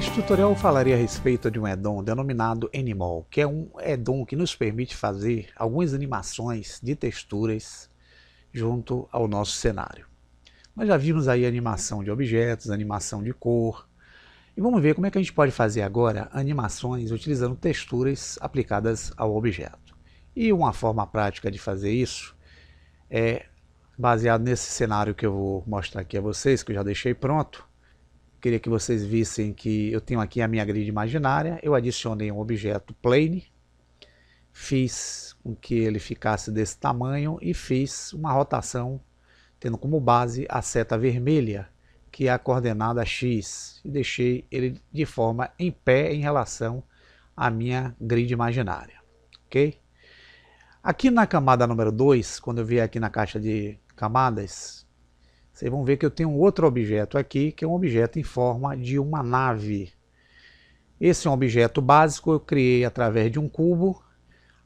Neste tutorial falarei a respeito de um addon denominado Animal, que é um addon que nos permite fazer algumas animações de texturas junto ao nosso cenário. Nós já vimos aí animação de objetos, animação de cor, e vamos ver como é que a gente pode fazer agora animações utilizando texturas aplicadas ao objeto. E uma forma prática de fazer isso é baseado nesse cenário que eu vou mostrar aqui a vocês, que eu já deixei pronto, Queria que vocês vissem que eu tenho aqui a minha grid imaginária, eu adicionei um objeto plane, fiz com que ele ficasse desse tamanho e fiz uma rotação tendo como base a seta vermelha, que é a coordenada x, e deixei ele de forma em pé em relação à minha grid imaginária, ok? Aqui na camada número 2, quando eu vier aqui na caixa de camadas, vocês vão ver que eu tenho outro objeto aqui, que é um objeto em forma de uma nave. Esse é um objeto básico, eu criei através de um cubo,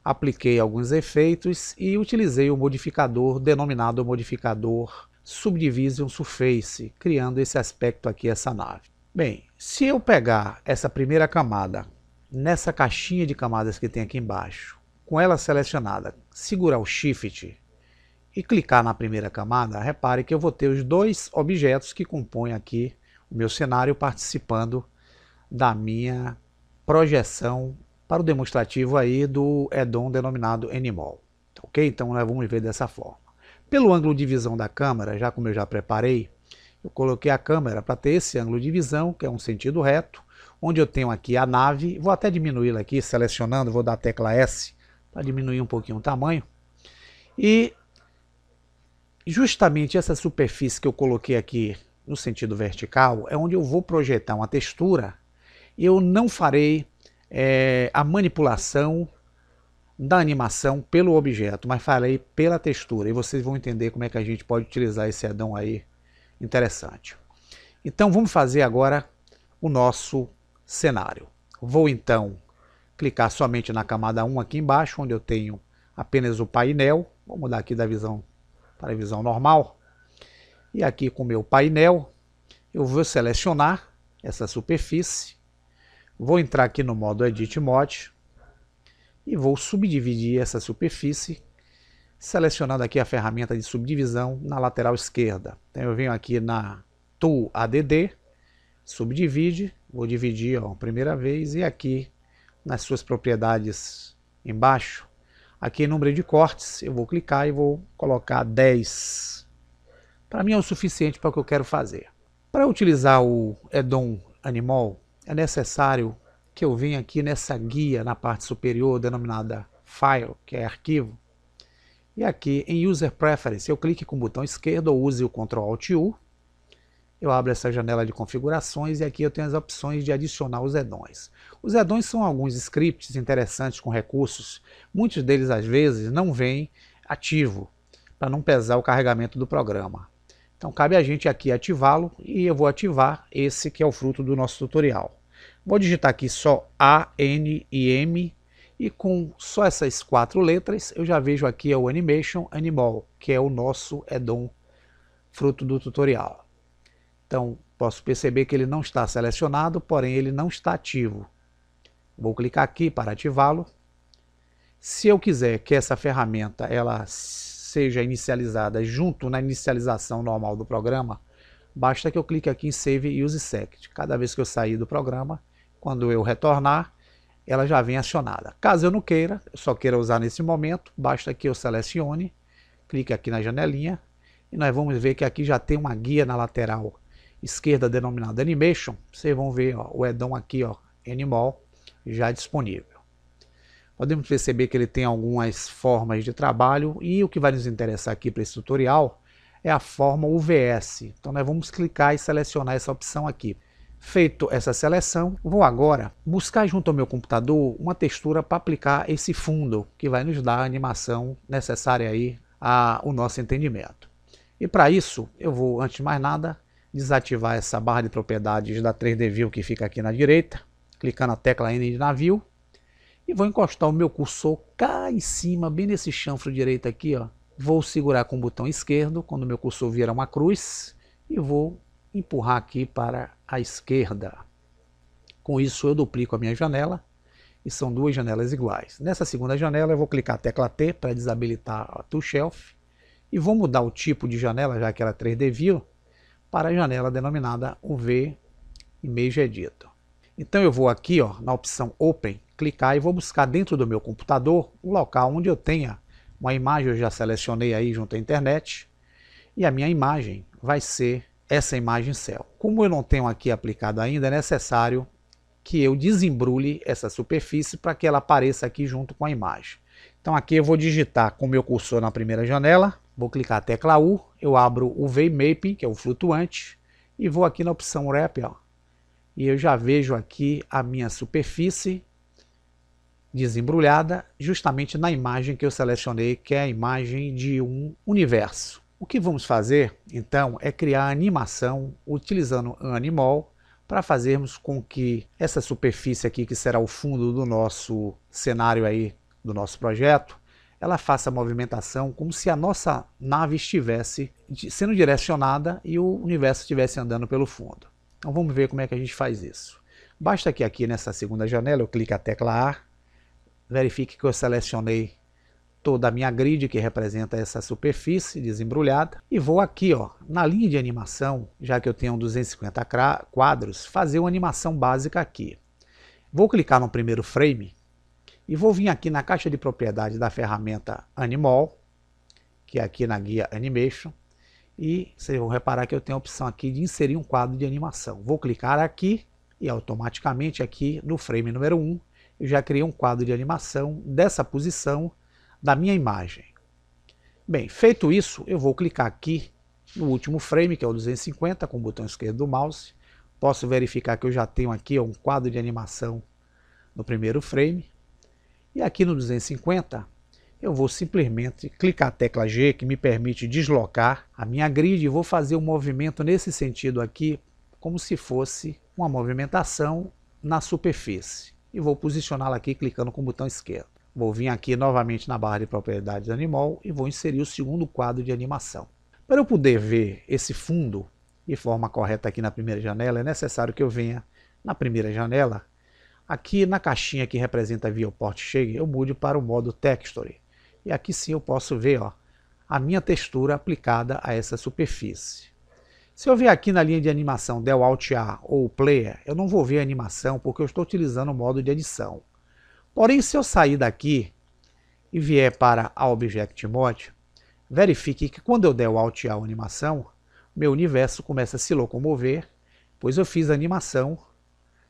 apliquei alguns efeitos e utilizei o um modificador denominado modificador Subdivision Surface, criando esse aspecto aqui, essa nave. Bem, se eu pegar essa primeira camada nessa caixinha de camadas que tem aqui embaixo, com ela selecionada, segurar o Shift e clicar na primeira camada, repare que eu vou ter os dois objetos que compõem aqui o meu cenário participando da minha projeção para o demonstrativo aí do edom denominado Animal. Tá ok? Então nós vamos ver dessa forma. Pelo ângulo de visão da câmera, já como eu já preparei, eu coloquei a câmera para ter esse ângulo de visão, que é um sentido reto, onde eu tenho aqui a nave, vou até diminuí-la aqui, selecionando, vou dar a tecla S para diminuir um pouquinho o tamanho. E justamente essa superfície que eu coloquei aqui no sentido vertical é onde eu vou projetar uma textura e eu não farei é, a manipulação da animação pelo objeto, mas farei pela textura. E vocês vão entender como é que a gente pode utilizar esse addon aí interessante. Então vamos fazer agora o nosso cenário. Vou então clicar somente na camada 1 aqui embaixo, onde eu tenho apenas o painel. Vou mudar aqui da visão televisão normal. E aqui com o meu painel, eu vou selecionar essa superfície, vou entrar aqui no modo Edit Mode e vou subdividir essa superfície, selecionando aqui a ferramenta de subdivisão na lateral esquerda. Então eu venho aqui na Tool ADD, subdivide, vou dividir ó, a primeira vez e aqui nas suas propriedades embaixo, Aqui em número de cortes, eu vou clicar e vou colocar 10. Para mim é o suficiente para o que eu quero fazer. Para utilizar o Edom Animal, é necessário que eu venha aqui nessa guia na parte superior, denominada File, que é arquivo, e aqui em User Preference eu clique com o botão esquerdo ou use o Ctrl Alt U eu abro essa janela de configurações e aqui eu tenho as opções de adicionar os addons. Os addons são alguns scripts interessantes com recursos, muitos deles às vezes não vêm ativo, para não pesar o carregamento do programa. Então cabe a gente aqui ativá-lo e eu vou ativar esse que é o fruto do nosso tutorial. Vou digitar aqui só A, N e M e com só essas quatro letras eu já vejo aqui o Animation Animal, que é o nosso addon fruto do tutorial. Então, posso perceber que ele não está selecionado, porém ele não está ativo. Vou clicar aqui para ativá-lo. Se eu quiser que essa ferramenta ela seja inicializada junto na inicialização normal do programa, basta que eu clique aqui em Save Use Sect. Cada vez que eu sair do programa, quando eu retornar, ela já vem acionada. Caso eu não queira, eu só queira usar nesse momento, basta que eu selecione, clique aqui na janelinha e nós vamos ver que aqui já tem uma guia na lateral esquerda denominada Animation, vocês vão ver ó, o edom aqui, ó, Animal, já disponível. Podemos perceber que ele tem algumas formas de trabalho e o que vai nos interessar aqui para esse tutorial é a forma UVS. Então nós vamos clicar e selecionar essa opção aqui. Feito essa seleção, vou agora buscar junto ao meu computador uma textura para aplicar esse fundo que vai nos dar a animação necessária aí ao nosso entendimento. E para isso, eu vou, antes de mais nada, desativar essa barra de propriedades da 3D View que fica aqui na direita, clicando na tecla N de navio, e vou encostar o meu cursor cá em cima, bem nesse chanfro direito aqui, ó. Vou segurar com o botão esquerdo, quando o meu cursor vira uma cruz, e vou empurrar aqui para a esquerda. Com isso eu duplico a minha janela, e são duas janelas iguais. Nessa segunda janela eu vou clicar a tecla T para desabilitar a To Shelf, e vou mudar o tipo de janela, já que era 3D é View, para a janela denominada UV Image Editor. É então eu vou aqui ó, na opção Open, clicar e vou buscar dentro do meu computador o local onde eu tenha uma imagem, eu já selecionei aí junto à internet, e a minha imagem vai ser essa imagem céu. Como eu não tenho aqui aplicado ainda, é necessário que eu desembrulhe essa superfície para que ela apareça aqui junto com a imagem. Então aqui eu vou digitar com o meu cursor na primeira janela, vou clicar a tecla U, eu abro o VMapping, que é o flutuante, e vou aqui na opção Wrap, ó, e eu já vejo aqui a minha superfície desembrulhada justamente na imagem que eu selecionei, que é a imagem de um universo. O que vamos fazer, então, é criar animação utilizando Animal para fazermos com que essa superfície aqui, que será o fundo do nosso cenário aí do nosso projeto, ela faça a movimentação como se a nossa nave estivesse sendo direcionada e o universo estivesse andando pelo fundo. Então vamos ver como é que a gente faz isso. Basta que aqui nessa segunda janela eu clique a tecla A, verifique que eu selecionei toda a minha grid que representa essa superfície desembrulhada e vou aqui ó, na linha de animação, já que eu tenho 250 quadros, fazer uma animação básica aqui. Vou clicar no primeiro frame e vou vir aqui na caixa de propriedades da ferramenta Animal, que é aqui na guia Animation, e vocês vão reparar que eu tenho a opção aqui de inserir um quadro de animação. Vou clicar aqui e automaticamente aqui no frame número 1 eu já criei um quadro de animação dessa posição da minha imagem. Bem, feito isso, eu vou clicar aqui no último frame, que é o 250, com o botão esquerdo do mouse. Posso verificar que eu já tenho aqui um quadro de animação no primeiro frame. E aqui no 250, eu vou simplesmente clicar a tecla G, que me permite deslocar a minha grid, e vou fazer um movimento nesse sentido aqui, como se fosse uma movimentação na superfície. E vou posicioná-la aqui clicando com o botão esquerdo. Vou vir aqui novamente na barra de propriedades animal e vou inserir o segundo quadro de animação. Para eu poder ver esse fundo de forma correta aqui na primeira janela, é necessário que eu venha na primeira janela Aqui na caixinha que representa via port chegue, eu mude para o modo texture. E aqui sim eu posso ver ó, a minha textura aplicada a essa superfície. Se eu vier aqui na linha de animação del Alt A ou Player, eu não vou ver a animação porque eu estou utilizando o modo de edição. Porém, se eu sair daqui e vier para a Object Mode, verifique que quando eu der o Alt A ou animação, meu universo começa a se locomover, pois eu fiz a animação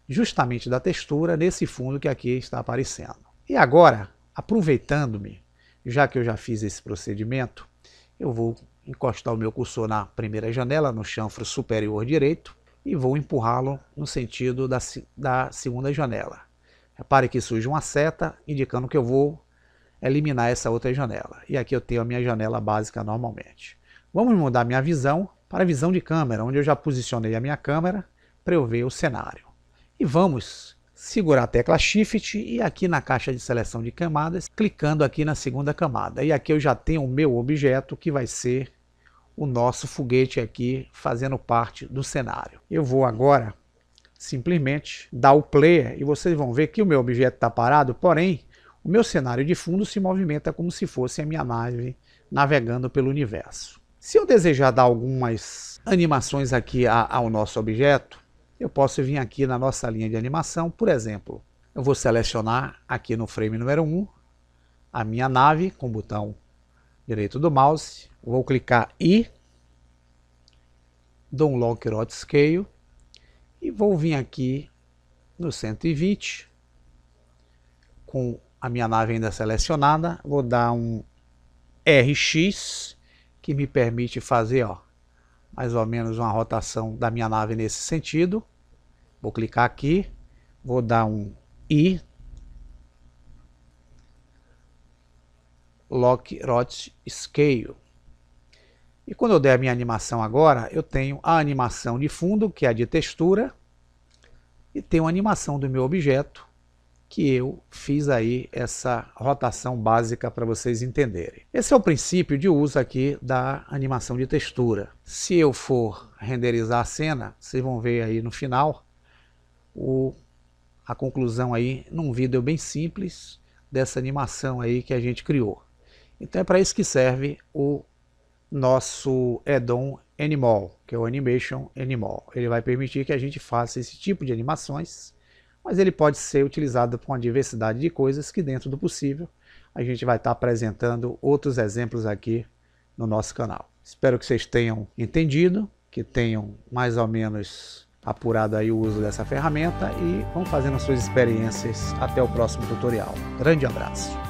justamente da textura nesse fundo que aqui está aparecendo. E agora, aproveitando-me, já que eu já fiz esse procedimento, eu vou encostar o meu cursor na primeira janela, no chanfro superior direito, e vou empurrá-lo no sentido da, da segunda janela. Repare que surge uma seta indicando que eu vou eliminar essa outra janela. E aqui eu tenho a minha janela básica normalmente. Vamos mudar minha visão para a visão de câmera, onde eu já posicionei a minha câmera para eu ver o cenário e vamos segurar a tecla Shift e aqui na caixa de seleção de camadas, clicando aqui na segunda camada. E aqui eu já tenho o meu objeto que vai ser o nosso foguete aqui fazendo parte do cenário. Eu vou agora simplesmente dar o player e vocês vão ver que o meu objeto está parado, porém o meu cenário de fundo se movimenta como se fosse a minha nave navegando pelo universo. Se eu desejar dar algumas animações aqui ao nosso objeto, eu posso vir aqui na nossa linha de animação, por exemplo, eu vou selecionar aqui no frame número 1 a minha nave com o botão direito do mouse, vou clicar I, dou um long rot scale e vou vir aqui no 120 com a minha nave ainda selecionada, vou dar um RX que me permite fazer ó, mais ou menos uma rotação da minha nave nesse sentido. Vou clicar aqui, vou dar um I. Lock Rot Scale. E quando eu der a minha animação agora, eu tenho a animação de fundo, que é a de textura, e tenho a animação do meu objeto, que eu fiz aí essa rotação básica para vocês entenderem. Esse é o princípio de uso aqui da animação de textura. Se eu for renderizar a cena, vocês vão ver aí no final o, a conclusão aí num vídeo bem simples dessa animação aí que a gente criou. Então é para isso que serve o nosso Edom Animal, que é o Animation Animal. Ele vai permitir que a gente faça esse tipo de animações mas ele pode ser utilizado com uma diversidade de coisas que dentro do possível a gente vai estar apresentando outros exemplos aqui no nosso canal. Espero que vocês tenham entendido, que tenham mais ou menos apurado aí o uso dessa ferramenta e vão fazendo as suas experiências até o próximo tutorial. Grande abraço!